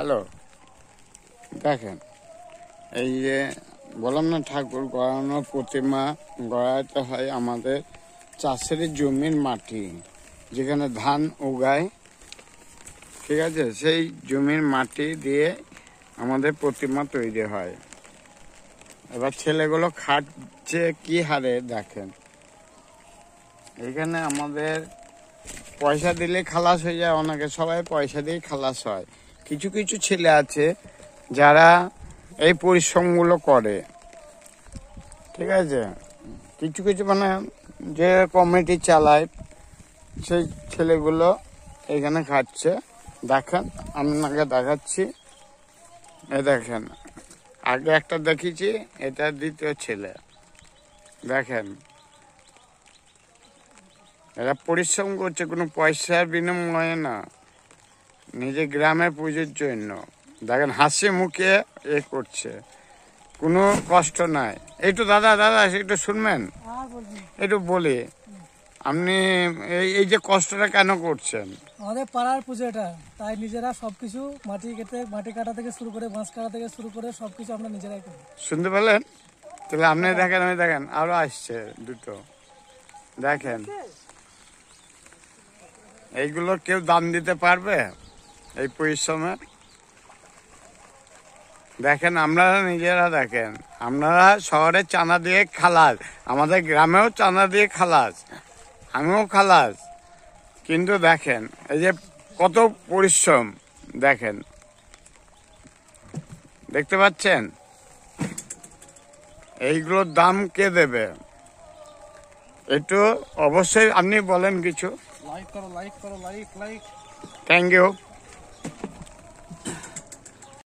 hello দেখেন এই যে বললাম না ঠাকুর গড়ানো প্রতিমা গড়াইতে হয় আমাদের চাষের জমির মাটি যেখানে ধান উগায় ঠিক আছে সেই জমির মাটি দিয়ে আমাদের প্রতিমা তৈরি হয় এবার ছেলেগুলো খাটছে কি হারে দেখেন এখানে আমাদের পয়সা দিলে খালাস হয়ে যায় অনেকে সবাই পয়সা দিয়ে খালাস হয় কিছু কিছু ছেলে আছে যারা এই পরিশ্রমগুলো করে ঠিক আছে কিছু কিছু মানে যে কমিটি চালায় সেই ছেলেগুলো এখানে খাচ্ছে দেখেন আপনাকে দেখাচ্ছি এ দেখেন আগে একটা দেখিছি এটা দ্বিতীয় ছেলে দেখেন এরা পরিশ্রম করছে কোনো পয়সার বিনিময়ে না নিজের গ্রামে পুজোর জন্য দেখেন হাসি মুখে এ করছে কোনো কষ্ট নাই একটু দাদা দাদা একটু শুনবেন হ্যাঁ, একটু বলি আপনি এই যে কষ্টটা কেন করছেন আমাদের পাড়ার পুজো এটা তাই নিজেরা সবকিছু মাটি কেটে মাটি কাটা থেকে শুরু করে বাঁশ কাটা থেকে শুরু করে সবকিছু আমরা নিজেরাই করি শুনতে পেলেন তাহলে আপনি দেখেন আমি দেখেন আরো আসছে দুটো দেখেন এইগুলো কেউ দাম দিতে পারবে এই পরিশ্রমে দেখেন আপনারা নিজেরা দেখেন আপনারা শহরে চানা দিয়ে খালাস আমাদের গ্রামেও চানা দিয়ে খালাস আমিও খালাস কিন্তু দেখেন এই যে কত পরিশ্রম দেখেন দেখতে পাচ্ছেন এইগুলোর দাম কে দেবে একটু অবশ্যই আপনি বলেন কিছু লাইক করো লাইক করো লাইক লাইক থ্যাংক ইউ